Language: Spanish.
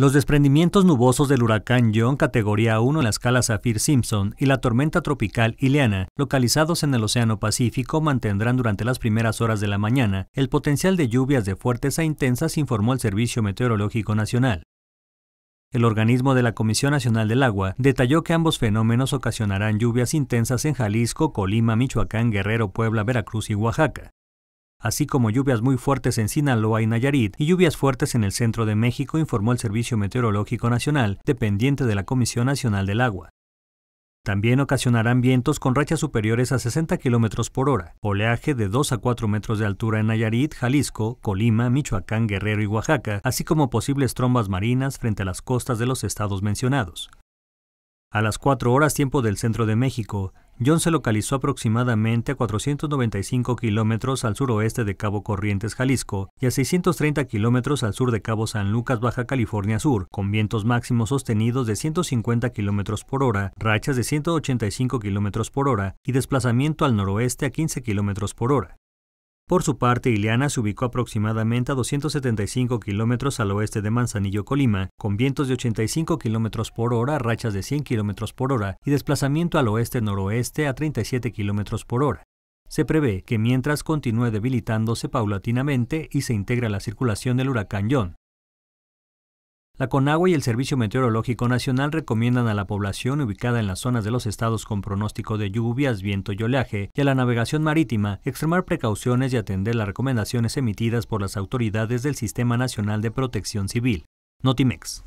Los desprendimientos nubosos del huracán John categoría 1 en la escala zafir simpson y la tormenta tropical Ileana, localizados en el Océano Pacífico, mantendrán durante las primeras horas de la mañana el potencial de lluvias de fuertes a e intensas, informó el Servicio Meteorológico Nacional. El organismo de la Comisión Nacional del Agua detalló que ambos fenómenos ocasionarán lluvias intensas en Jalisco, Colima, Michoacán, Guerrero, Puebla, Veracruz y Oaxaca así como lluvias muy fuertes en Sinaloa y Nayarit y lluvias fuertes en el centro de México, informó el Servicio Meteorológico Nacional, dependiente de la Comisión Nacional del Agua. También ocasionarán vientos con rachas superiores a 60 km por hora, oleaje de 2 a 4 metros de altura en Nayarit, Jalisco, Colima, Michoacán, Guerrero y Oaxaca, así como posibles trombas marinas frente a las costas de los estados mencionados. A las 4 horas tiempo del centro de México, John se localizó aproximadamente a 495 kilómetros al suroeste de Cabo Corrientes, Jalisco, y a 630 kilómetros al sur de Cabo San Lucas, Baja California Sur, con vientos máximos sostenidos de 150 kilómetros por hora, rachas de 185 kilómetros por hora y desplazamiento al noroeste a 15 kilómetros por hora. Por su parte, Ileana se ubicó aproximadamente a 275 kilómetros al oeste de Manzanillo, Colima, con vientos de 85 kilómetros por hora, rachas de 100 kilómetros por hora y desplazamiento al oeste-noroeste a 37 kilómetros por hora. Se prevé que mientras continúe debilitándose paulatinamente y se integra la circulación del huracán John, la CONAGUA y el Servicio Meteorológico Nacional recomiendan a la población ubicada en las zonas de los estados con pronóstico de lluvias, viento y oleaje y a la navegación marítima extremar precauciones y atender las recomendaciones emitidas por las autoridades del Sistema Nacional de Protección Civil, Notimex.